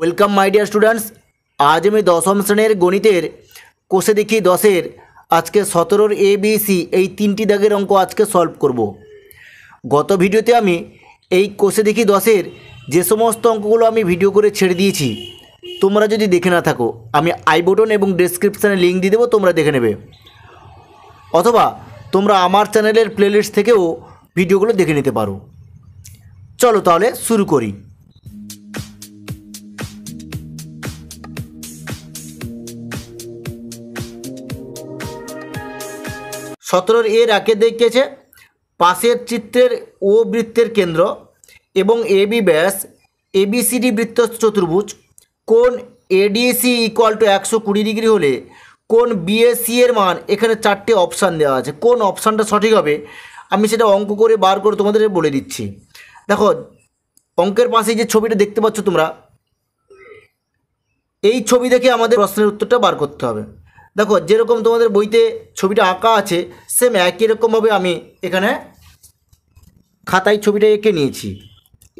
Welcome my dear students আজ আমি দশম শ্রেণীর গণিতের কোষে দেখি দশের আজকে সতেরোর এ বি সি এই তিনটি দাগের অঙ্ক আজকে সলভ করব। গত ভিডিওতে আমি এই কোষে দেখি দশের যে সমস্ত অঙ্কগুলো আমি ভিডিও করে ছেড়ে দিয়েছি তোমরা যদি দেখে না থাকো আমি আই বটন এবং ডেসক্রিপশানে লিঙ্ক দিয়ে দেবো তোমরা দেখে নেবে অথবা তোমরা আমার চ্যানেলের প্লেলিস্ট থেকেও ভিডিওগুলো দেখে নিতে পারো চলো তাহলে শুরু করি সতেরোর এ রাকে দেখিয়েছে পাশের চিত্রের ও বৃত্তের কেন্দ্র এবং এ বি ব্যাস এবিসিডি বৃত্ত চতুর্ভুজ কোন এডিএসি ইকুয়াল টু একশো কুড়ি ডিগ্রি হলে কোন বিএসসি এর মান এখানে চারটে অপশান দেওয়া আছে কোন অপশানটা সঠিক হবে আমি সেটা অঙ্ক করে বার করে তোমাদের বলে দিচ্ছি দেখো অঙ্কের পাশে যে ছবিটা দেখতে পাচ্ছ তোমরা এই ছবি দেখে আমাদের প্রশ্নের উত্তরটা বার করতে হবে দেখো যেরকম তোমাদের বইতে ছবিটা আঁকা আছে সেম একই রকমভাবে আমি এখানে খাতায় ছবিটা এঁকে নিয়েছি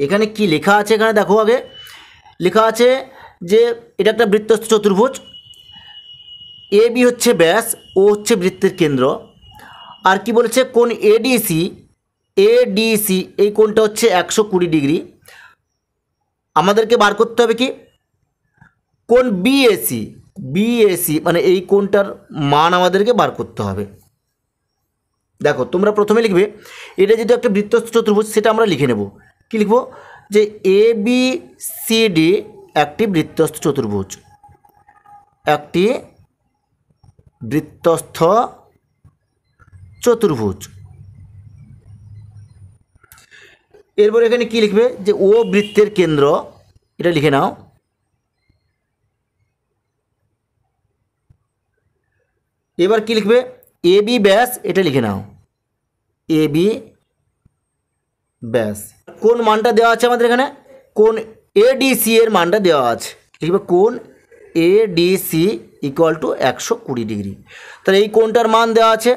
এখানে কি লেখা আছে এখানে দেখো আগে লেখা আছে যে এটা একটা বৃত্তস্থ চতুর্ভুজ এ বি হচ্ছে ব্যাস ও হচ্ছে বৃত্তের কেন্দ্র আর কি বলেছে কোন এডিসি এডিসি এই কোনটা হচ্ছে একশো কুড়ি ডিগ্রি আমাদেরকে বার করতে হবে কি কোন বিএসি বিএসি মানে এই কোনটার মান আমাদেরকে বার করতে হবে দেখো তোমরা প্রথমে লিখবে এটা যদি একটা বৃত্তস্থ চতুর্ভুজ সেটা আমরা লিখে নেব কি লিখব যে এ বি সি ডি একটি বৃত্তস্থ চতুর্ভুজ একটি বৃত্তস্থ চতুর্ভুজ এরপর এখানে কি লিখবে যে ও বৃত্তের কেন্দ্র এটা লিখে নাও এবার কী লিখবে এ বি ব্যাস এটা লিখে নাও এ বি ব্যাস কোন মানটা দেওয়া আছে আমাদের এখানে কোন এডিসি এর মানটা দেওয়া আছে লিখবে কোন এডিসি ইকুয়াল টু একশো কুড়ি ডিগ্রি তাহলে এই কোনটার মান দেওয়া আছে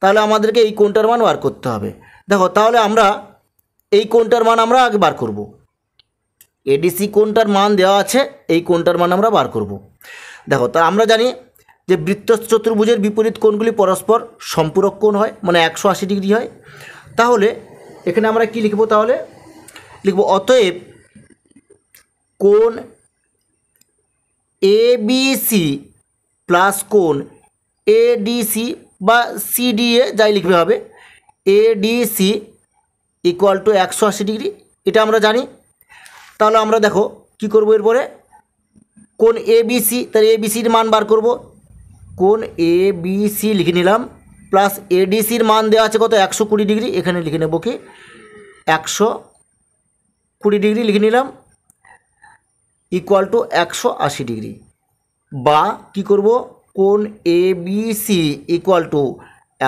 তাহলে আমাদেরকে এই কোনটার মান বার করতে হবে দেখো তাহলে আমরা এই কোনটার মান আমরা আগে বার করব এডিসি কোনটার মান দেওয়া আছে এই কোনটার মান আমরা বার করব দেখো তা আমরা জানি যে বৃত্ত চতুর্ভুজের বিপরীত কোণগুলি পরস্পর সম্পূরক কোণ হয় মানে একশো আশি ডিগ্রি হয় তাহলে এখানে আমরা কি লিখব তাহলে লিখব অতএব কোণ এ সি প্লাস কোণ এ সি বা সিডিএ যাই লিখবে হবে এ সি ইকুয়াল টু একশো আশি ডিগ্রি এটা আমরা জানি তাহলে আমরা দেখো কি করব এরপরে কোন এবিসি তার এবিসির মান বার করব কোন এ বি সি লিখে নিলাম প্লাস এডিসির মান দেওয়া আছে কত একশো কুড়ি ডিগ্রি এখানে লিখে নেব কি একশো কুড়ি ডিগ্রি লিখে নিলাম ইকুয়াল টু একশো আশি ডিগ্রি বা কি করব কোন A B C equal to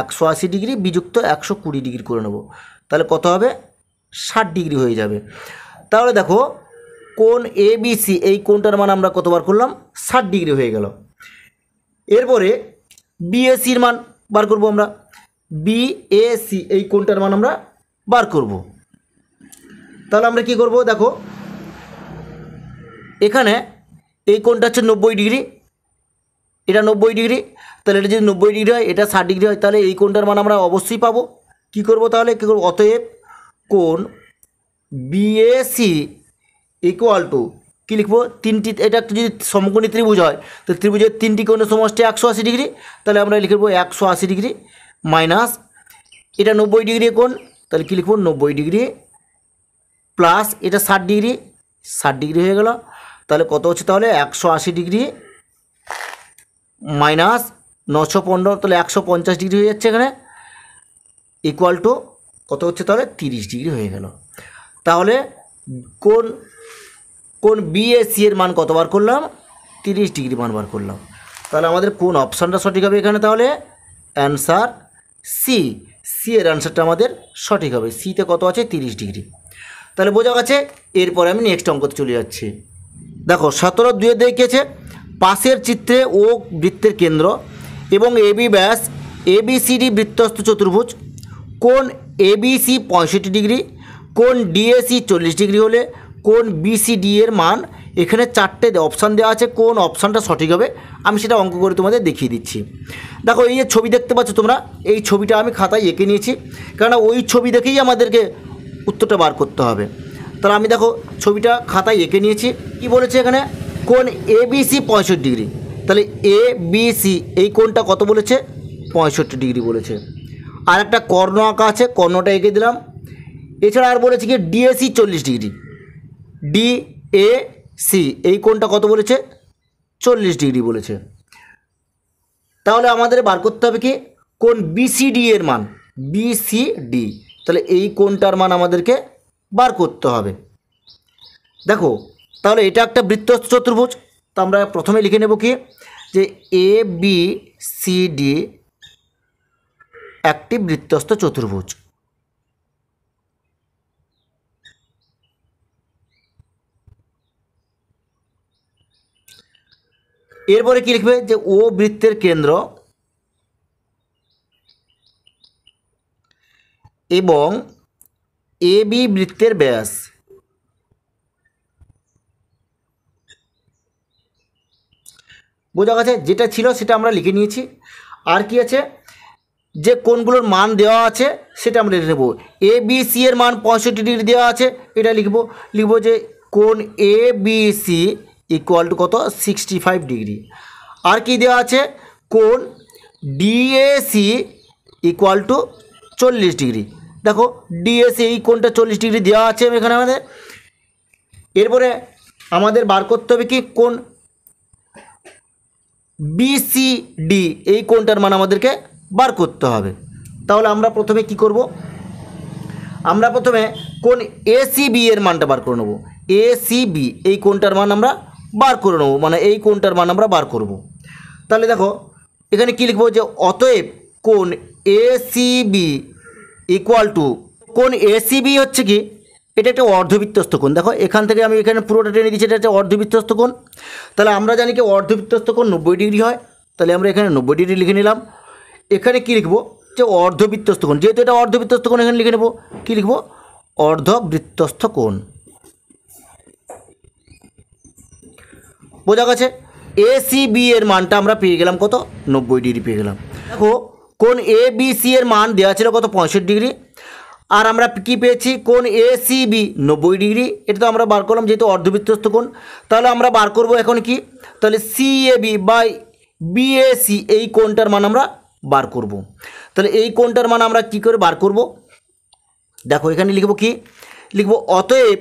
একশো আশি ডিগ্রি বিযুক্ত একশো কুড়ি ডিগ্রি করে নেব তাহলে কত হবে ষাট ডিগ্রি হয়ে যাবে তাহলে দেখো কোন এ বি সি এই কোনটার মান আমরা কতবার করলাম ষাট ডিগ্রি হয়ে গেল এরপরে বিএসির মান বার করব আমরা বিএসি এই কোনটার মান আমরা বার করব তাহলে আমরা কি করব দেখো এখানে এই কোনটা হচ্ছে নব্বই ডিগ্রি এটা নব্বই ডিগ্রি তাহলে এটা যদি নব্বই ডিগ্রি হয় এটা ষাট ডিগ্রি হয় তাহলে এই কোনটার মান আমরা অবশ্যই পাবো কি করব তাহলে কী করবো অতএব কোন বিএসি ইকুয়াল টু কী লিখবো তিনটি এটা একটা যদি সমকোণী ত্রিভুজ হয় তো ত্রিভুজের তিনটি কোন সমষ্টি একশো আশি ডিগ্রি তাহলে আমরা লিখবো একশো আশি ডিগ্রি মাইনাস এটা নব্বই ডিগ্রি কোণ তাহলে কী লিখবো নব্বই ডিগ্রি প্লাস এটা ষাট ডিগ্রি ষাট ডিগ্রি হয়ে গেল তাহলে কত হচ্ছে তাহলে একশো আশি ডিগ্রি মাইনাস নশো পনেরো তাহলে একশো পঞ্চাশ ডিগ্রি হয়ে যাচ্ছে এখানে ইকুয়াল টু কত হচ্ছে তাহলে তিরিশ ডিগ্রি হয়ে গেল তাহলে কোন কোন বিএসসি এর মান কত বার করলাম তিরিশ ডিগ্রি মান বার করলাম তাহলে আমাদের কোন অপশানটা সঠিক হবে এখানে তাহলে অ্যান্সার সি সি এর অ্যান্সারটা আমাদের সঠিক হবে সিতে কত আছে তিরিশ ডিগ্রি তাহলে বোঝা গেছে এরপরে আমি নেক্সট অঙ্কতে চলে যাচ্ছি দেখো সতেরো দুয়ে দেখিয়েছে পাশের চিত্রে ও বৃত্তের কেন্দ্র এবং এবি ব্যাস এবিসিডি বৃত্তস্থ চতুর্ভুজ কোন এবিসি পঁয়ষট্টি ডিগ্রি কোন ডিএসি চল্লিশ ডিগ্রি হলে কোন বিসিডি এর মান এখানে চারটে অপশান দেওয়া আছে কোন অপশানটা সঠিক হবে আমি সেটা অঙ্ক করে তোমাদের দেখিয়ে দিচ্ছি দেখো এই যে ছবি দেখতে পাচ্ছ তোমরা এই ছবিটা আমি খাতায় এঁকে নিয়েছি কেননা ওই ছবি দেখেই আমাদেরকে উত্তরটা বার করতে হবে তাহলে আমি দেখো ছবিটা খাতায় এঁকে নিয়েছি কি বলেছে এখানে কোন এ বিসি পঁয়ষট্টি ডিগ্রি তাহলে এ বিসি এই কোনটা কত বলেছে পঁয়ষট্টি ডিগ্রি বলেছে আর একটা কর্ণ আঁকা আছে কর্ণটা এঁকে দিলাম এছাড়া আর বলেছে কি ডিএসি চল্লিশ ডিগ্রি ডি এ সি এই কোনটা কত বলেছে চল্লিশ ডিগ্রি বলেছে তাহলে আমাদের বার করতে হবে কি কোন বিসিডি এর মান বিসিডি তাহলে এই কোনটার মান আমাদেরকে বার করতে হবে দেখো তাহলে এটা একটা বৃত্ত চতুর্ভুজ তো আমরা প্রথমে লিখে নেব কি যে এ বি সি ডি একটি বৃত্তস্থ চতুর্ভুজ এরপরে কী লিখবে যে ও বৃত্তের কেন্দ্র এবং এ বি বৃত্তের ব্যাস বোঝা গেছে যেটা ছিল সেটা আমরা লিখে নিয়েছি আর কি আছে যে কোনগুলোর মান দেওয়া আছে সেটা আমরা লিখে নেব এ বি সি এর মান পঁয়ষট্টি ডিগ্রি দেওয়া আছে এটা লিখব লিখব যে কোন A B C equal to কত সিক্সটি ফাইভ ডিগ্রি আর কি দেওয়া আছে কোন ডিএসি ইকুয়াল টু চল্লিশ ডিগ্রি দেখো ডিএসি এই কোনটা চল্লিশ ডিগ্রি দেওয়া আছে এখানে আমাদের এরপরে আমাদের বার করতে হবে কি কোন বিসিডি এই কোনটার মান আমাদেরকে বার করতে হবে তাহলে আমরা প্রথমে কি করব আমরা প্রথমে কোন এসিবি এর মানটা বার করে নেব এসিবি এই কোনটার মান আমরা বার করে নেবো মানে এই কোণটার মান আমরা বার করব। তাহলে দেখো এখানে কী লিখবো যে অতএব কোন এ সিবি ইকুয়াল টু কোন এ সিবি হচ্ছে কি এটা একটা অর্ধবিত্তস্ত কোণ দেখো এখান থেকে আমি এখানে পুরোটা টেনে দিচ্ছি এটা হচ্ছে অর্ধবিত্তস্ত কোণ তাহলে আমরা জানি কি অর্ধবিত্তস্ত কোণ নব্বই ডিগ্রি হয় তাহলে আমরা এখানে নব্বই ডিগ্রি লিখে নিলাম এখানে কী লিখবো যে অর্ধবৃত্তস্থ কোণ যেহেতু এটা অর্ধবৃত্তস্থ কোণ এখানে লিখে নেবো কী লিখবো অর্ধবৃত্তস্থ কোণ বোঝা গেছে এ সি বি এর মানটা আমরা পেয়ে গেলাম কত নব্বই ডিগ্রি পেয়ে গেলাম দেখো কোন এ বি সি এর মান দেওয়া ছিল কত পঁয়ষট্টি ডিগ্রি আর আমরা কি পেয়েছি কোন এ সি বি নব্বই ডিগ্রি এটা তো আমরা বার করলাম যেহেতু অর্ধবৃত্তস্থ কোণ তাহলে আমরা বার করব এখন কি তাহলে C A B by B A C এই কোণটার মান আমরা বার করব। তাহলে এই কোণটার মান আমরা কি করে বার করব দেখো এখানে লিখব কি লিখব অতএব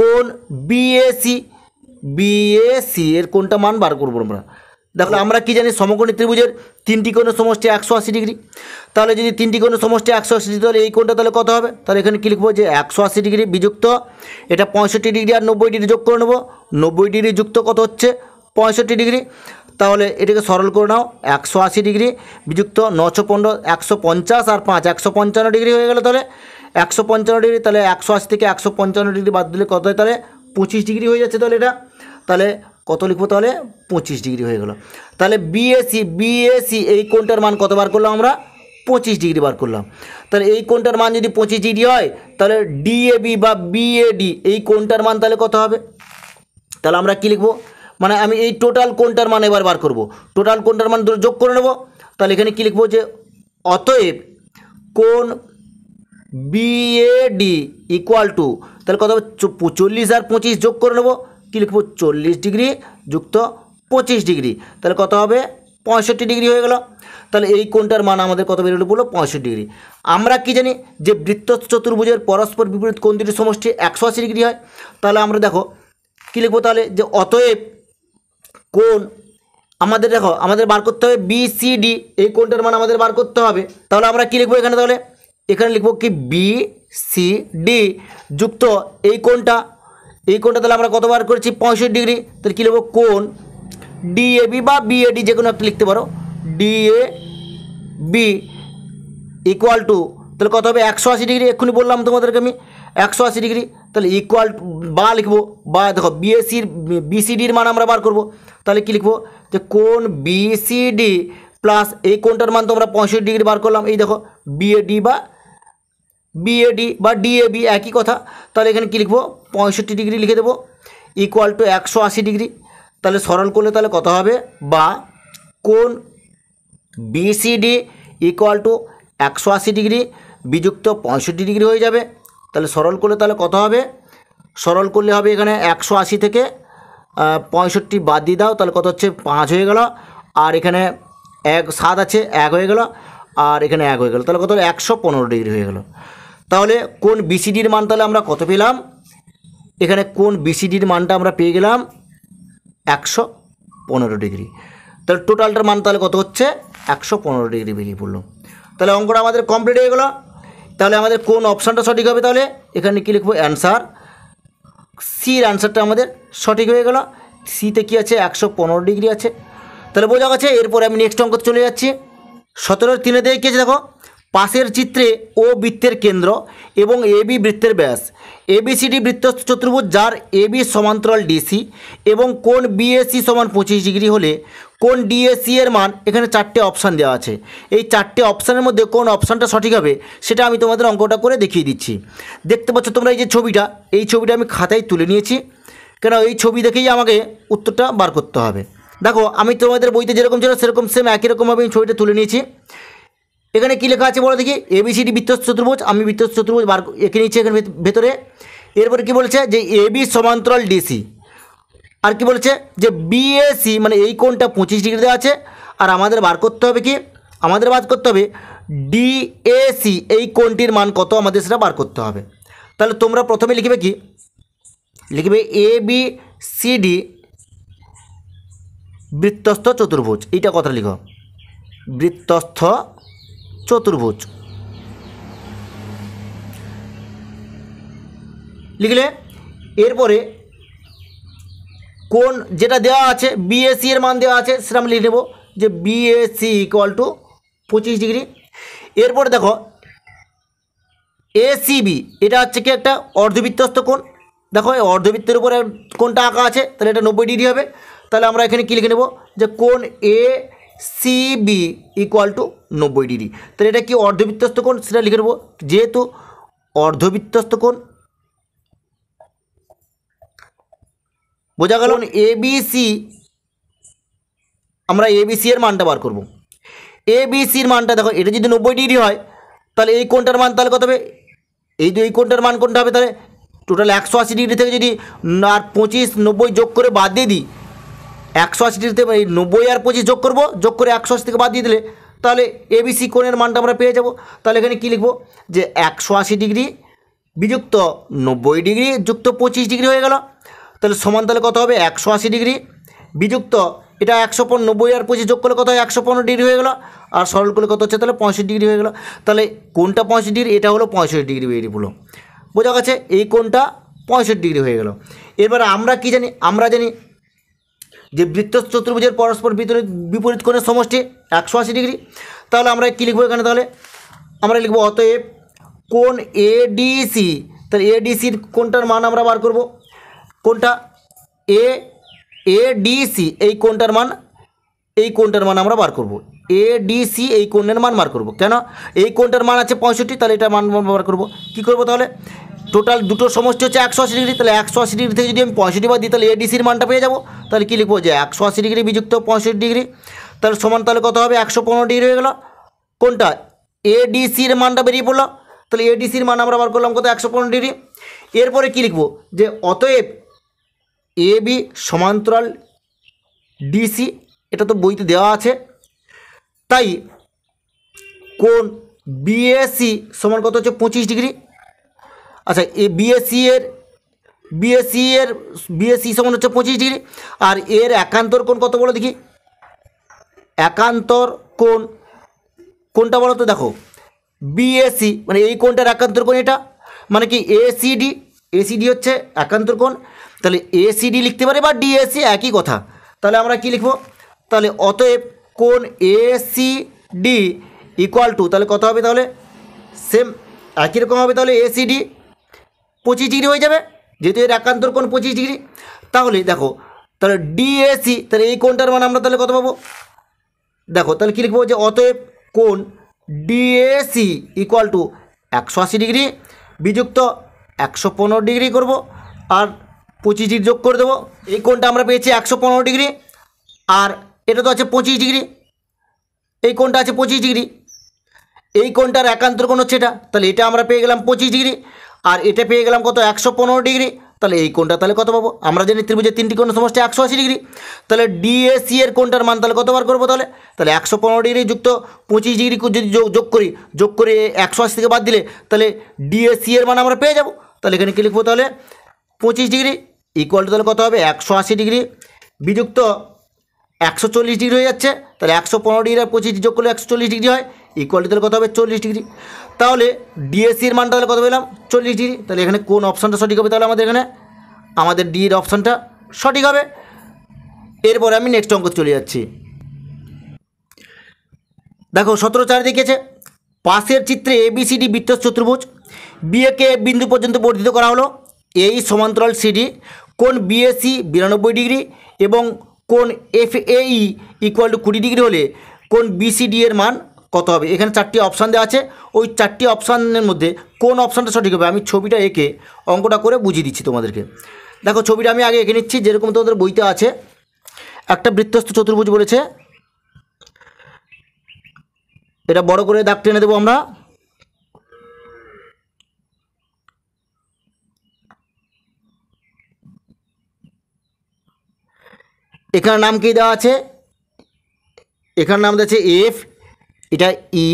কোন বি এ সি বিএসি এর কোনটা মান বার করবো আমরা দেখো আমরা কি জানি সমকোণী ত্রিভুজের তিনটি কোণের সমষ্টি একশো আশি ডিগ্রি তাহলে যদি তিনটি কোণের সমষ্টি একশো আশি ডিগ্রি তাহলে এই কোণটা তাহলে কত হবে তাহলে এখানে কি লিখবো যে একশো আশি ডিগ্রি বিযুক্ত এটা পঁয়ষট্টি ডিগ্রি আর নব্বই ডিগ্রি যোগ করে নেবো নব্বই ডিগ্রি যুক্ত কত হচ্ছে পঁয়ষট্টি ডিগ্রি তাহলে এটাকে সরল করে নাও একশো আশি ডিগ্রি বিযুক্ত নশো পনেরো একশো পঞ্চাশ আর পাঁচ একশো পঞ্চান্ন ডিগ্রি হয়ে গেলো তাহলে একশো পঞ্চান্ন ডিগ্রি তাহলে একশো আশি থেকে একশো পঞ্চান্ন ডিগ্রি বাদ দিলে কত হয় তাহলে পঁচিশ ডিগ্রি হয়ে যাচ্ছে তাহলে এটা তাহলে কত লিখবো তাহলে পঁচিশ ডিগ্রি হয়ে গেল তাহলে বিএসি বিএসি এই কোনটার মান কত বার করলাম আমরা পঁচিশ ডিগ্রি বার করলাম তাহলে এই কোনটার মান যদি পঁচিশ ডিগ্রি হয় তাহলে ডিএবি বা বিএডি এই কোনটার মান তাহলে কত হবে তাহলে আমরা কি লিখবো মানে আমি এই টোটাল কোনটার মান এবার বার করব টোটাল কোনটার মান যোগ করে নেব তাহলে এখানে কী লিখবো যে অতএব কোন বিএডি ইকুয়াল টু তাহলে কত হবে চল্লিশ আর পঁচিশ যোগ করে নেবো কী লিখব চল্লিশ ডিগ্রি যুক্ত পঁচিশ ডিগ্রি তাহলে কত হবে পঁয়ষট্টি ডিগ্রি হয়ে গেল তাহলে এই কোণটার মান আমাদের কত বেরোলো বললো পঁয়ষট্টি ডিগ্রি আমরা কি জানি যে বৃত্ত চতুর্ভুজের পরস্পর বিপরীত কোণ দুটির সমষ্টি একশো আশি ডিগ্রি হয় তাহলে আমরা দেখো কী লিখবো তাহলে যে অতএব কোণ আমাদের দেখো আমাদের বার করতে হবে বি সি ডি এই কোণটার মান আমাদের বার করতে হবে তাহলে আমরা কী লিখবো এখানে তাহলে এখানে লিখবো কি বি সি ডি যুক্ত এই কোণটা এই কোণটা তাহলে আমরা কতবার করেছি পঁয়ষট্টি ডিগ্রি তাহলে কী লিখবো কোণ ডিএবি বা বিএডি যে কোনো একটা লিখতে পারো ডিএ বি ইকুয়াল টু তাহলে কত হবে একশো আশি ডিগ্রি এক্ষুনি বললাম তোমাদেরকে আমি একশো আশি ডিগ্রি তাহলে ইকুয়াল বা লিখবো বা দেখো বিএসির বিসিডির মান আমরা বার করব তাহলে কি লিখবো যে কোন বিসিডি প্লাস এই কোনটার মান তোমরা পঁয়ষট্টি ডিগ্রি বার করলাম এই দেখো বিএডি বা বিএডি বা ডিএবি একই কথা তাহলে এখানে কী লিখবো পঁয়ষট্টি ডিগ্রি লিখে দেবো ইকুয়াল টু একশো আশি ডিগ্রি তাহলে সরল করলে তাহলে কত হবে বা কোন বিসিডি ইকুয়াল টু একশো আশি ডিগ্রি বিযুক্ত পঁয়ষট্টি ডিগ্রি হয়ে যাবে তাহলে সরল করলে তাহলে কত হবে সরল করলে হবে এখানে একশো আশি থেকে পঁয়ষট্টি বাদ দিয়ে দাও তাহলে কত হচ্ছে পাঁচ হয়ে গেল আর এখানে এক সাত আছে এক হয়ে গেল আর এখানে এক হয়ে গেল তাহলে কত একশো পনেরো ডিগ্রি হয়ে গেল তাহলে কোন বিসিডির মান তাহলে আমরা কত পেলাম এখানে কোন বিসিডির মানটা আমরা পেয়ে গেলাম একশো পনেরো ডিগ্রি তাহলে টোটালটার মান তাহলে কত হচ্ছে একশো পনেরো ডিগ্রি বেরিয়ে পড়লো তাহলে অঙ্কটা আমাদের কমপ্লিট হয়ে গেলো তাহলে আমাদের কোন অপশানটা সঠিক হবে তাহলে এখানে কী লিখবো অ্যান্সার সির অ্যান্সারটা আমাদের সঠিক হয়ে গেল সিতে কী আছে একশো পনেরো ডিগ্রি আছে তাহলে বোঝা গেছে এরপরে আমি নেক্সট অঙ্ক চলে যাচ্ছি সতেরোর তিনে দেখে কী আছে দেখো পাশের চিত্রে ও বৃত্তের কেন্দ্র এবং এবি বৃত্তের ব্যাস এবিসিডি বৃত্ত চতুর্ভুজ যার এবি সমান্তরাল ডিসি এবং কোন বিএসি সমান পঁচিশ ডিগ্রি হলে কোন ডিএসি এর মান এখানে চারটে অপশান দেওয়া আছে এই চারটে অপশানের মধ্যে কোন অপশানটা সঠিক হবে সেটা আমি তোমাদের অঙ্কটা করে দেখিয়ে দিচ্ছি দেখতে পাচ্ছ তোমরা এই যে ছবিটা এই ছবিটা আমি খাতায় তুলে নিয়েছি কেন এই ছবি দেখেই আমাকে উত্তরটা বার করতে হবে দেখো আমি তোমাদের বইতে যেরকম ছিল সেরকম সেম একই রকমভাবে আমি ছবিটা তুলে নিয়েছি এখানে কী লেখা আছে বলো দেখি এবিসিডি বৃত্ত চতুর্ভুজ আমি বৃত্ত চতুর্ভুজ বার এঁকে নিচ্ছি এখানে ভেতরে এরপরে কি বলছে যে এবি সমান্তরাল ডিসি আর কি বলছে যে বিএসি মানে এই কোনটা পঁচিশ ডিগ্রিতে আছে আর আমাদের বার করতে হবে কি আমাদের বার করতে হবে ডিএসি এই কোনটির মান কত আমাদের সেটা বার করতে হবে তাহলে তোমরা প্রথমে লিখবে কি লিখবে এ বি সিডি বৃত্তস্থ চতুর্ভুজ এইটা কথা লিখো বৃত্তস্থ চতুর্ভুজ লিখলে এরপরে কোন যেটা দেওয়া আছে বিএসি এর মান দেওয়া আছে সেটা আমি লিখে নেবো যে বিএসি ইকুয়াল টু পঁচিশ ডিগ্রি এরপরে দেখো এসিবি এটা হচ্ছে কি একটা অর্ধবৃত্তস্থ কোণ দেখো এই অর্ধবৃত্তের উপরে কোনটা আঁকা আছে তাহলে এটা নব্বই ডিগ্রি হবে তাহলে আমরা এখানে কী লিখে নেব যে কোন এ সিবি ইকুয়াল টু নব্বই ডিগ্রি তাহলে এটা কি অর্ধবিত্তস্ত কোণ সেটা লিখে নেবো যেহেতু অর্ধবৃত্তস্থ কোণ বোঝা গেল এ আমরা এ এর মানটা বার করব এ মানটা দেখো এটা যদি নব্বই ডিগ্রি হয় তাহলে এই কোণটার মান তাহলে কত হবে এই যে এই কোণটার মান কোনটা হবে তাহলে টোটাল একশো আশি ডিগ্রি থেকে যদি আর পঁচিশ নব্বই যোগ করে বাদ দিয়ে দিই একশো আশি থেকে মানে এই নব্বই আর পঁচিশ যোগ করবো যোগ করে একশো আশি থেকে বাদ দিয়ে দিলে তাহলে এবিসি কোণের মানটা আমরা পেয়ে যাব তাহলে এখানে কী লিখবো যে একশো আশি ডিগ্রি বিযুক্ত নব্বই ডিগ্রি যুক্ত পঁচিশ ডিগ্রি হয়ে গেল তাহলে সমান তাহলে কত হবে একশো আশি ডিগ্রি বিযুক্ত এটা একশো নব্বই আর পঁচিশ যোগ করলে কত হয় একশো পনেরো ডিগ্রি হয়ে গেলো আর সরল করলে কত হচ্ছে তাহলে পঁয়ষট্টি ডিগ্রি হয়ে গেলো তাহলে কোনটা পঁয়ষট্টি ডিগ্রি এটা হলো পঁয়ষট্টি ডিগ্রি বেরিয়ে হলো বোঝা গেছে এই কোনটা পঁয়ষট্টি ডিগ্রি হয়ে গেল এবার আমরা কি জানি আমরা জানি যে বৃত্ত চতুর্ভুজের পরস্পর বিপরীত বিপরীত কোণের সমষ্টি একশো আশি ডিগ্রি তাহলে আমরা কী লিখবো এখানে তাহলে আমরা লিখবো অতএব কোন এডিসি তাহলে এডিসির কোনটার মান আমরা বার করব কোনটা এ এডিসি এই কোনটার মান এই কোনটার মান আমরা বার করব এডিসি এই কোণের মান বার করব কেন এই কোনটার মান আছে পঁয়ষট্টি তাহলে এটার মান বার করব কি করব তাহলে টোটাল দুটো সমষ্টি হচ্ছে একশো আশি ডিগ্রি তাহলে একশো আশি ডিগ্রি থেকে যদি আমি পঁয়ষট্টি বাদ দিই তাহলে এডিসির মানটা পেয়ে যাবো তাহলে কী লিখবো যে একশো আশি ডিগ্রি বিযুক্ত পঁয়ষট্টি ডিগ্রি তাহলে সমান তাহলে কত হবে একশো পনেরো ডিগ্রি হয়ে গেলো কোনটা এডিসির মানটা বেরিয়ে পড়লো তাহলে এডিসির মান আমরা বার করলাম কত একশো পনেরো ডিগ্রি এরপরে কী লিখবো যে অতএব এ বি সমান্তরাল ডিসি এটা তো বইতে দেওয়া আছে তাই কোন বিএসি সমান কত হচ্ছে পঁচিশ ডিগ্রি আচ্ছা এ বিএসসি এর বিএসসি এর বিএসসি সমান হচ্ছে পঁচিশ ডিগ্রি আর এর একান্তর কোন কত বলো দেখি একান্তর কোন কোনটা বলো তো দেখো বিএসসি মানে এই কোনটার একান্তর কোন এটা মানে কি এসিডি এসিডি হচ্ছে একান্তর কোন তাহলে এসিডি লিখতে পারে বা ডিএসি একই কথা তাহলে আমরা কি লিখব তাহলে অতএব কোন এসিডি ইকুয়াল টু তাহলে কত হবে তাহলে সেম একই রকম হবে তাহলে এসিডি পঁচিশ ডিগ্রি হয়ে যাবে যেহেতু এর একান্তর কোন পঁচিশ ডিগ্রি তাহলে দেখো তাহলে ডিএসি তাহলে এই কোনটার মানে আমরা তাহলে কত পাবো দেখো তাহলে কী লিখবো যে অতএব কোন ডিএসি ইকুয়াল টু একশো আশি ডিগ্রি বিযুক্ত একশো পনেরো ডিগ্রি করব আর পঁচিশ ডিগ্রি যোগ করে দেবো এই কোনটা আমরা পেয়েছি একশো পনেরো ডিগ্রি আর এটা তো আছে পঁচিশ ডিগ্রি এই কোনটা আছে পঁচিশ ডিগ্রি এই কোনটার একান্তর কোন হচ্ছে এটা তাহলে এটা আমরা পেয়ে গেলাম পঁচিশ ডিগ্রি আর এটা পেয়ে গেলাম কত একশো পনেরো ডিগ্রি তাহলে এই কোনটা তাহলে কত পাবো আমরা জানি ত্রিভুজের তিনটি কোণ সমস্ত একশো আশি ডিগ্রি তাহলে ডিএসি এর কোনটার মান তাহলে কত বার করবো তাহলে তাহলে একশো পনেরো ডিগ্রি যুক্ত পঁচিশ ডিগ্রি যদি যোগ করি যোগ করে একশো আশি থেকে বাদ দিলে তাহলে ডিএসি এর মান আমরা পেয়ে যাবো তাহলে এখানে কি লিখবো তাহলে পঁচিশ ডিগ্রি ইকুয়াল টু তাহলে কত হবে একশো আশি ডিগ্রি বিযুক্ত একশো চল্লিশ ডিগ্রি হয়ে যাচ্ছে তাহলে একশো পনেরো ডিগ্রি আর পঁচিশ যোগ করলে একশো চল্লিশ ডিগ্রি হয় ইকুয়ালিটি তাহলে কত হবে চল্লিশ ডিগ্রি তাহলে ডিএসির মানটা তাহলে কত পেলাম চল্লিশ ডিগ্রি তাহলে এখানে কোন অপশানটা সঠিক হবে তাহলে আমাদের এখানে আমাদের ডি এর অপশানটা সঠিক হবে এরপরে আমি নেক্সট অঙ্ক চলে যাচ্ছি দেখো সতেরো চার দেখিয়েছে পাশের চিত্রে এবিসিডি বৃত্ত চতুর্ভুজ বিএকে বিন্দু পর্যন্ত বর্ধিত করা হলো এই e সমান্তরাল সিডি কোন বিএসি বিরানব্বই ডিগ্রি এবং কোন এফ এফএই ইকুয়াল টু কুড়ি ডিগ্রি হলে কোন বিসিডি এর মান কত হবে এখানে চারটি অপশান দেওয়া আছে ওই চারটি অপশানের মধ্যে কোন অপশানটা সঠিক হবে আমি ছবিটা এঁকে অঙ্কটা করে বুঝিয়ে দিচ্ছি তোমাদেরকে দেখো ছবিটা আমি আগে এঁকে নিচ্ছি যেরকম তোমাদের বইতে আছে একটা বৃত্তস্থ চতুর্ভুজ বলেছে এটা বড় করে দাগ টেনে দেবো আমরা এখানে নাম কি দেওয়া আছে এখানে নাম দেওয়া আছে এফ এটা ই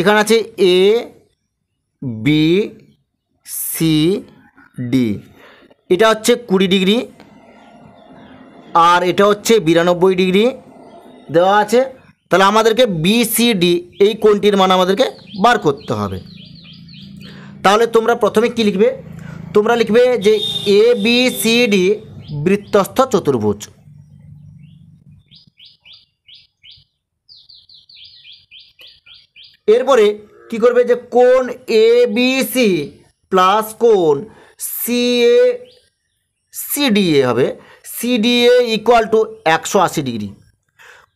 এখানে আছে এ বি সি ডি এটা হচ্ছে কুড়ি ডিগ্রি আর এটা হচ্ছে বিরানব্বই ডিগ্রি দেওয়া আছে তাহলে আমাদেরকে বিসিডি এই কোনটির মান আমাদেরকে বার করতে হবে তাহলে তোমরা প্রথমে কি লিখবে তোমরা লিখবে যে এ বি সি ডি বৃত্তস্থ চতুর্ভুজ এরপরে কি করবে যে কোন এ বি সি প্লাস কোন সি এ সিডিএ হবে সিডিএ ইকুয়াল টু একশো আশি ডিগ্রি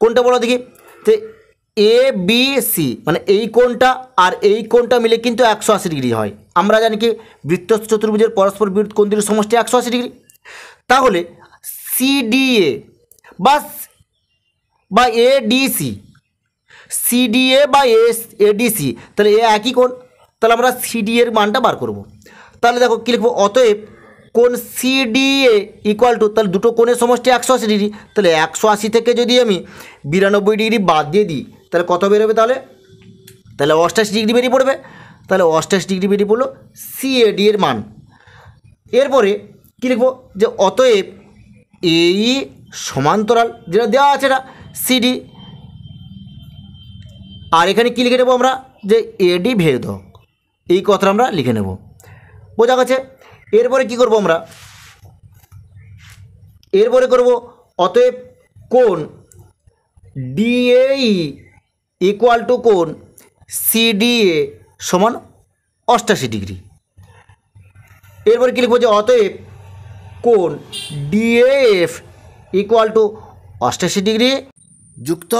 কোনটা বলো দেখি যে এ বি সি মানে এই কোনটা আর এই কোনটা মিলে কিন্তু একশো আশি ডিগ্রি হয় আমরা জানি কি বৃত্ত চতুর্ভুজের পরস্পর বিরুদ্ধ কোন দিকে সমষ্টি একশো আশি ডিগ্রি তাহলে সিডিএ বা বা এডিসি সিডিএ বা এস এডিসি তাহলে এ একই কোণ তাহলে আমরা সিডিএর এর মানটা বার করব তাহলে দেখো কী লিখবো অতএব কোন সিডিএ ইকুয়াল টু তাহলে দুটো কোণের সমষ্টি একশো আশি ডিগ্রি তাহলে একশো আশি থেকে যদি আমি বিরানব্বই ডিগ্রি বাদ দিয়ে দিই তাহলে কত বেরোবে তাহলে তাহলে অষ্টাশি ডিগ্রি বেরিয়ে পড়বে তাহলে অষ্টাশি ডিগ্রি বেরিয়ে পড়লো সিএডি এর মান এরপরে কী লিখবো যে অতএব এই e সমান্তরাল যেটা দেওয়া আছে এটা সিডি আর এখানে কী লিখে নেব আমরা যে এডি ভেদক এই কথাটা আমরা লিখে নেব বোঝা গেছে এরপরে কি করব আমরা এরপরে করব অতএব কোন ডিএই ইকুয়াল টু কোন সিডিএ সমান অষ্টাশি ডিগ্রি এরপরে কী লিখবো যে অতএব কোন ডিএফ ইকুয়াল টু অষ্টাশি ডিগ্রি যুক্ত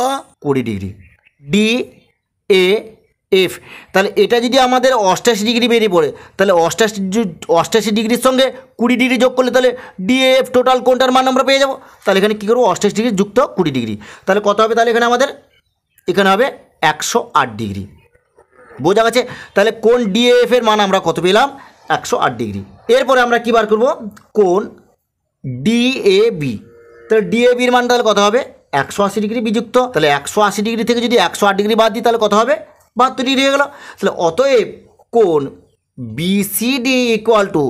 কুড়ি ডিগ্রি ডি এ এফ তাহলে এটা যদি আমাদের অষ্টাশি ডিগ্রি বেরিয়ে পড়ে তাহলে অষ্টাশি অষ্টাশি ডিগ্রির সঙ্গে কুড়ি ডিগ্রি যোগ করলে তাহলে ডিএফ টোটাল কোনটার মান আমরা পেয়ে যাবো তাহলে এখানে কী করবো অষ্টাশি ডিগ্রি যুক্ত কুড়ি ডিগ্রি তাহলে কত হবে তাহলে এখানে আমাদের এখানে হবে একশো আট ডিগ্রি বোঝা গেছে তাহলে কোন ডিএফ এর মান আমরা কত পেলাম একশো আট ডিগ্রি এরপরে আমরা কী বার করবো কোন ডিএবি তাহলে ডিএবির মান তাহলে কত হবে একশো আশি ডিগ্রি বিযুক্ত তাহলে একশো আশি ডিগ্রি থেকে যদি একশো আট ডিগ্রি বাদ দিই তাহলে কত হবে বাহাত্তর ডিগ্রি হয়ে গেল তাহলে অতএব কোন বিসিডি ইকুয়াল টু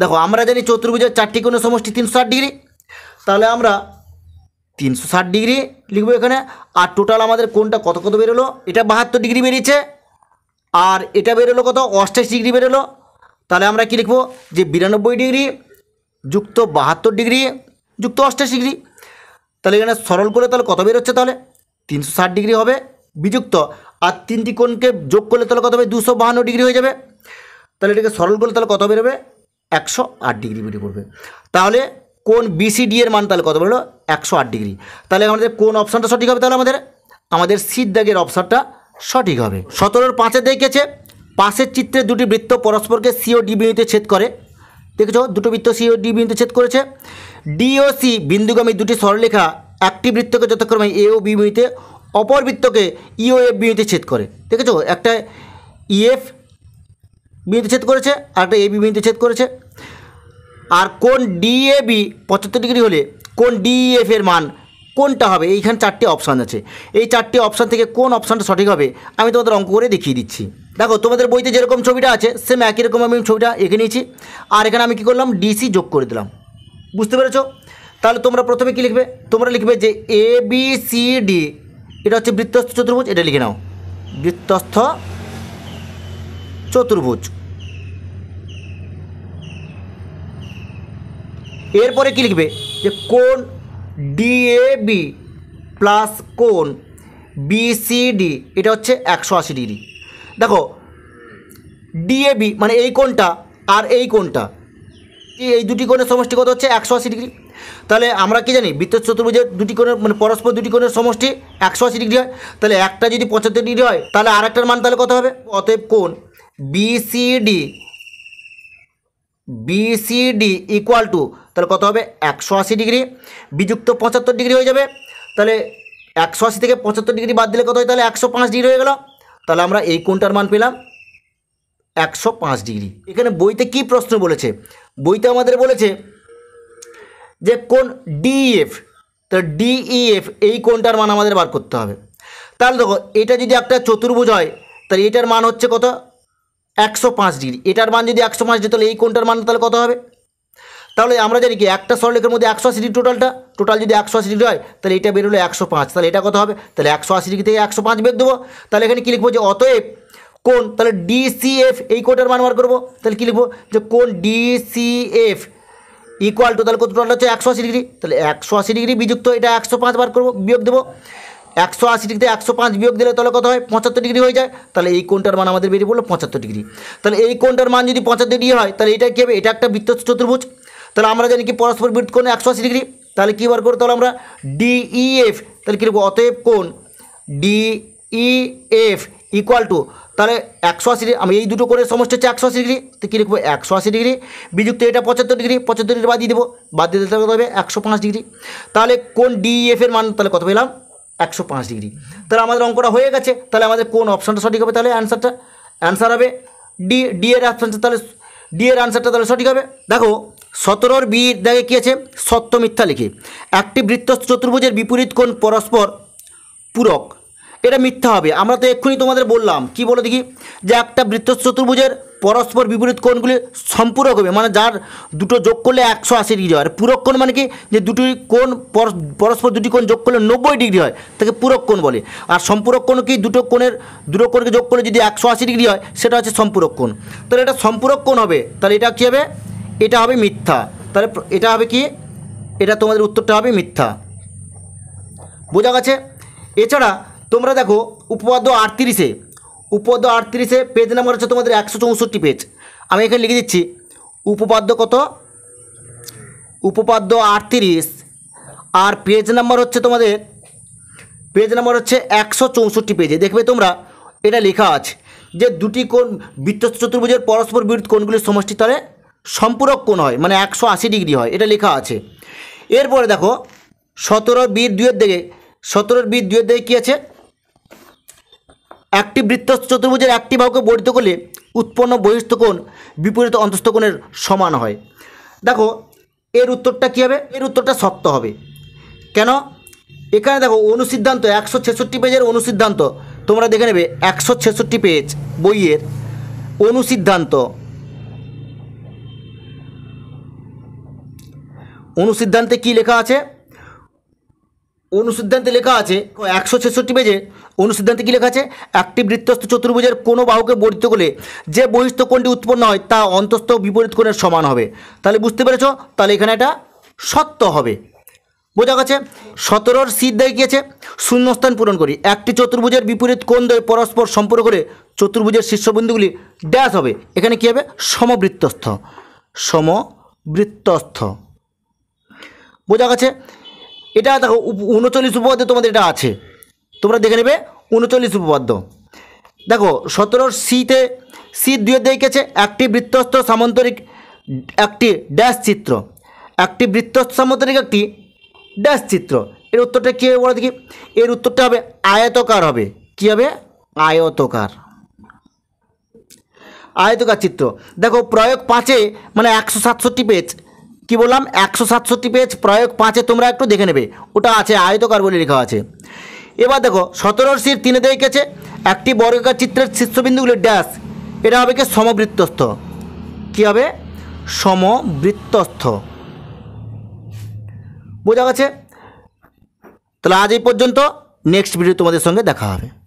দেখো আমরা জানি চতুর্ভুজের চারটি কোনো সমষ্টি তিনশো ষাট ডিগ্রি তাহলে আমরা তিনশো ষাট ডিগ্রি লিখব এখানে আর টোটাল আমাদের কোনটা কত কত বেরোলো এটা বাহাত্তর ডিগ্রি বেরিয়েছে আর এটা বেরোলো কত অষ্টাশ ডিগ্রি বেরোলো তাহলে আমরা কি লিখবো যে বিরানব্বই ডিগ্রি যুক্ত বাহাত্তর ডিগ্রি যুক্ত অষ্টাশ ডিগ্রি তাহলে এখানে সরল করলে তাহলে কত বেরোচ্ছে তাহলে তিনশো ষাট ডিগ্রি হবে বিযুক্ত আর তিনটি কোণকে যোগ করলে তাহলে কত হবে দুশো বাহান্ন ডিগ্রি হয়ে যাবে তাহলে এটাকে সরল করলে তাহলে কত বেরোবে একশো আট ডিগ্রি বেরিয়ে পড়বে তাহলে কোন বিসিডি এর মান তাহলে কত বেরোলো একশো আট ডিগ্রি তাহলে আমাদের কোন অপশানটা সঠিক হবে তাহলে আমাদের আমাদের সিট দাগের অপশানটা সঠিক হবে সতেরোর পাঁচে দেখেছে পাশের চিত্রে দুটি বৃত্ত পরস্পরকে সিও ডি ছেদ করে দেখেছ দুটো বৃত্ত সিও ডি ছেদ করেছে ডিওসি বিন্দুগামী দুটি স্বরলেখা একটি বৃত্তকে যথাক্রমে এ ও বি বিমিতে অপর বৃত্তকে ইও e এফ বিমিতে ছেদ করে দেখেছো একটা ইএফ e, বিমিতে ছেদ করেছে আর একটা এ বি বিমিতে ছেদ করেছে আর কোন ডিএবি পঁচাত্তর ডিগ্রি হলে কোন ডিএফ e, এর মান কোনটা হবে এইখানে চারটি অপশান আছে এই চারটি অপশান থেকে কোন অপশানটা সঠিক হবে আমি তোমাদের অঙ্ক করে দেখিয়ে দিচ্ছি দেখো তোমাদের বইতে যেরকম ছবিটা আছে সেম একই রকম আমি ছবিটা এঁকে নিয়েছি আর এখানে আমি কী করলাম ডিসি যোগ করে দিলাম বুঝতে পেরেছ তাহলে তোমরা প্রথমে কি লিখবে তোমরা লিখবে যে এ বি সি ডি এটা হচ্ছে বৃত্তস্থ চতুর্ভুজ এটা লিখে নাও বৃত্তস্থ চতুর্ভুজ এরপরে কি লিখবে যে কোন ডিএবি প্লাস কোন বিসিডি এটা হচ্ছে একশো আশি ডিগ্রি দেখো ডিএবি মানে এই কোনটা আর এই কোনটা কি এই দুটি কোণের সমষ্টি কত হচ্ছে একশো আশি ডিগ্রি তাহলে আমরা কি জানি বৃত্ত চতুর্ভুজের দুটি কোণের মানে পরস্পর দুটি কোণের সমষ্টি একশো আশি ডিগ্রি হয় তাহলে একটা যদি পঁচাত্তর ডিগ্রি হয় তাহলে আরেকটার মান তাহলে কত হবে অতএব কোণ বিসিডি বিসিডি ইকুয়াল টু তাহলে কত হবে একশো আশি ডিগ্রি বিযুক্ত পঁচাত্তর ডিগ্রি হয়ে যাবে তাহলে একশো আশি থেকে পঁচাত্তর ডিগ্রি বাদ দিলে কত হয় তাহলে একশো পাঁচ ডিগ্রি হয়ে গেল তাহলে আমরা এই কোণটার মান পেলাম একশো পাঁচ ডিগ্রি এখানে বইতে কি প্রশ্ন বলেছে বইতে আমাদের বলেছে যে কোন ডিইএফ e তো ডিইএফ e এই কোনটার মান আমাদের বার করতে হবে তাহলে দেখো এটা যদি একটা চতুর্ভুজ হয় তাহলে এটার মান হচ্ছে কত একশো পাঁচ ডিগ্রি এটার মান যদি একশো পাঁচ ডিগ্রি তাহলে এই কোনটার মান তাহলে কত হবে তাহলে আমরা জানি কি একটা সরলেখের মধ্যে একশো আশি ডিগ্রি টোটালটা টোটাল যদি একশো আশি ডিগ্রি হয় তাহলে এটা বেরোলো একশো পাঁচ তাহলে এটা কত হবে তাহলে একশো আশি ডিগ্রি থেকে একশো পাঁচ বের দেবো তাহলে এখানে কী লিখবো যে অতএব কোন তাহলে ডিসিএফ এই কোটার মান বার করবো তাহলে কী লিখবো যে কোন ডিসিএফ ইকুয়াল টু তাহলে কত টোটাল হচ্ছে একশো আশি ডিগ্রি তাহলে একশো আশি ডিগ্রি বিযুক্ত এটা একশো পাঁচ বার করবো বিয়োগ দেবো একশো আশি ডিগ্রিতে একশো পাঁচ বিয়োগ দিলে তাহলে কত হয় পঁচাত্তর ডিগ্রি হয়ে যায় তাহলে এই কোনটার মান আমাদের বেরিয়ে পড়লো পঁচাত্তর ডিগ্রি তাহলে এই কোনটার মান যদি পঁচাত্তর ডিগ্রি হয় তাহলে এটা কী হবে এটা একটা বৃত্ত চতুর্ভুজ তাহলে আমরা জানি কি পরস্পর বৃত্ত কোন একশো আশি ডিগ্রি তাহলে কী বার করবো তাহলে আমরা ডিইএফ e তাহলে কী লিখবো অতএব কোন ডিইএফ ইকুয়াল টু তাহলে একশো আশি ডিগ্রি আমি এই দুটো করে সমস্ত হচ্ছে একশো আশি ডিগ্রি তো কী লিখবো একশো আশি ডিগ্রি বিযুক্ত এটা পঁচাত্তর ডিগ্রি পঁচাত্তর ডিগ্রি বাদ দিয়ে দেবো বাদ দিয়ে দিতে হবে একশো পাঁচ ডিগ্রি তাহলে কোন ডি e এফের মান তাহলে কত পেলাম একশো পাঁচ ডিগ্রি তাহলে আমাদের অঙ্কটা হয়ে গেছে তাহলে আমাদের কোন অপশানটা সঠিক হবে তাহলে অ্যান্সারটা অ্যান্সার হবে ডি ডি এর অপশানটা তাহলে ডি এর অ্যান্সারটা তাহলে সঠিক হবে দেখো সতেরোর বি দেখে কী আছে সত্য মিথ্যা লিখে একটি বৃত্ত চতুর্ভুজের বিপরীত কোণ পরস্পর পূরক এটা মিথ্যা হবে আমরা তো এক্ষুনি তোমাদের বললাম কি বলে দেখি যে একটা বৃত্ত চতুর্ভুজের পরস্পর বিপরীত কোণগুলি সম্পূরক হবে মানে যার দুটো যোগ করলে একশো আশি ডিগ্রি হয় পূরক কোণ মানে কি যে দুটি কোণ পরস্পর দুটি কোণ যোগ করলে নব্বই ডিগ্রি হয় তাকে পূরক কোণ বলে আর সম্পূরক কোণ কি দুটো কোণের দুটো কোণকে যোগ করলে যদি একশো আশি ডিগ্রি হয় সেটা হচ্ছে সম্পূরক কোণ তাহলে এটা সম্পূরক কোণ হবে তাহলে এটা কী হবে এটা হবে মিথ্যা তাহলে এটা হবে কি এটা তোমাদের উত্তরটা হবে মিথ্যা বোঝা গেছে এছাড়া তোমরা দেখো উপপাদ্য আটত্রিশে উপপাদ্য আটত্রিশে পেজ নাম্বার হচ্ছে তোমাদের একশো চৌষট্টি পেজ আমি এখানে লিখে দিচ্ছি উপপাদ্য কত উপপাদ্য আটত্রিশ আর পেজ নাম্বার হচ্ছে তোমাদের পেজ নাম্বার হচ্ছে একশো চৌষট্টি পেজে দেখবে তোমরা এটা লেখা আছে যে দুটি কোন বৃত্ত চতুর্ভুজের পরস্পর বিরুদ্ধ কোনগুলির সমষ্টি তলে সম্পূরক কোণ হয় মানে একশো আশি ডিগ্রি হয় এটা লেখা আছে এরপরে দেখো সতেরো বি দুয়ের দিকে সতেরোর বি দুয়ের দিকে কী আছে একটি বৃত্ত চতুর্ভুজের একটি বাহুকে বর্ধিত করলে উৎপন্ন বহিস্থকোণ বিপরীত অন্তস্থকোণের সমান হয় দেখো এর উত্তরটা কী হবে এর উত্তরটা সত্য হবে কেন এখানে দেখো অনুসিদ্ধান্ত একশো ছেষট্টি পেজের অনুসিদ্ধান্ত তোমরা দেখে নেবে একশো ছেষট্টি পেজ বইয়ের অনুসিদ্ধান্ত অনুসিদ্ধান্তে কি লেখা আছে অনুসিদ্ধান্তে লেখা আছে একশো ছেষট্টি পেজে অনুসিদ্ধান্তে কী লেখা আছে একটি বৃত্তস্থ চতুর্ভুজের কোনো বাহুকে বর্ধিত করলে যে বহিস্থ কোণটি উৎপন্ন হয় তা অন্তস্থ বিপরীত কোণের সমান হবে তাহলে বুঝতে পেরেছ তাহলে এখানে এটা সত্য হবে বোঝা গেছে সতেরোর সিদ্ধ গিয়েছে শূন্যস্থান পূরণ করি একটি চতুর্ভুজের বিপরীত কোণ দ্বয় পরস্পর সম্পর্ক করে চতুর্ভুজের শীর্ষবিন্দুগুলি ড্যাশ হবে এখানে কী হবে সমবৃত্তস্থ সমবৃত্তস্থ বোঝা গেছে এটা দেখো উনচল্লিশ উপপাদ্য তোমাদের এটা আছে তোমরা দেখে নেবে উনচল্লিশ উপপাদ্য দেখো সতেরো সিতে সি দুয়ে দেখেছে একটি বৃত্তস্থ সামান্তরিক একটি ড্যাশ চিত্র একটি বৃত্তস্থ সামান্তরিক একটি ড্যাশ চিত্র এর উত্তরটা কী হবে বলো দেখি এর উত্তরটা হবে আয়তকার হবে কী হবে আয়তকার আয়তকার চিত্র দেখো প্রয়োগ পাঁচে মানে একশো সাতষট্টি পেজ কি বললাম একশো সাতষট্টি পেজ প্রয়োগ পাঁচে তোমরা একটু দেখে নেবে ওটা আছে আয়তকার বলে লেখা আছে এবার দেখো সতেরোর সির তিনে দেখেছে একটি বর্গাকার চিত্রের শীর্ষবিন্দুগুলি ড্যাশ এটা হবে কি সমবৃত্তস্থ কী হবে সমবৃত্তস্থ বোঝা গেছে তাহলে আজ এই পর্যন্ত নেক্সট ভিডিও তোমাদের সঙ্গে দেখা হবে